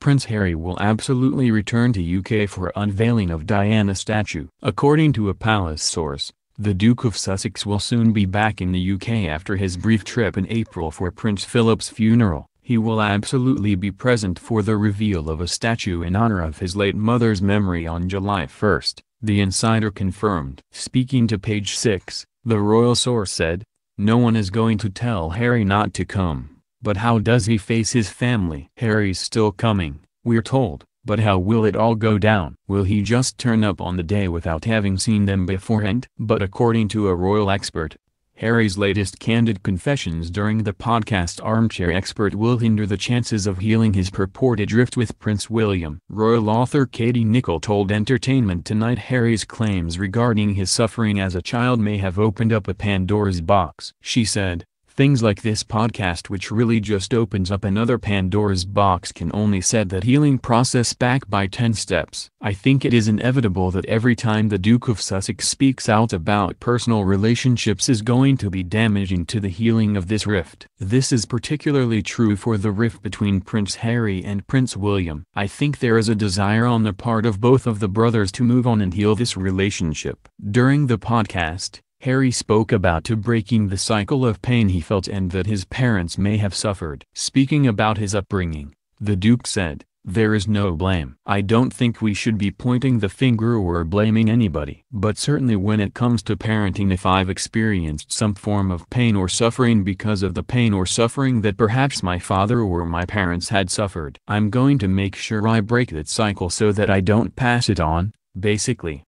Prince Harry will absolutely return to UK for unveiling of Diana statue. According to a palace source, the Duke of Sussex will soon be back in the UK after his brief trip in April for Prince Philip's funeral. He will absolutely be present for the reveal of a statue in honor of his late mother's memory on July 1, the insider confirmed. Speaking to page 6, the royal source said, No one is going to tell Harry not to come. But how does he face his family? Harry's still coming, we're told, but how will it all go down? Will he just turn up on the day without having seen them beforehand? But according to a royal expert, Harry's latest candid confessions during the podcast Armchair Expert will hinder the chances of healing his purported rift with Prince William. Royal author Katie Nichol told Entertainment Tonight Harry's claims regarding his suffering as a child may have opened up a Pandora's box. She said, Things like this podcast which really just opens up another Pandora's box can only set that healing process back by 10 steps. I think it is inevitable that every time the Duke of Sussex speaks out about personal relationships is going to be damaging to the healing of this rift. This is particularly true for the rift between Prince Harry and Prince William. I think there is a desire on the part of both of the brothers to move on and heal this relationship. During the podcast, Harry spoke about to breaking the cycle of pain he felt and that his parents may have suffered. Speaking about his upbringing, the Duke said, there is no blame. I don't think we should be pointing the finger or blaming anybody. But certainly when it comes to parenting if I've experienced some form of pain or suffering because of the pain or suffering that perhaps my father or my parents had suffered. I'm going to make sure I break that cycle so that I don't pass it on, basically.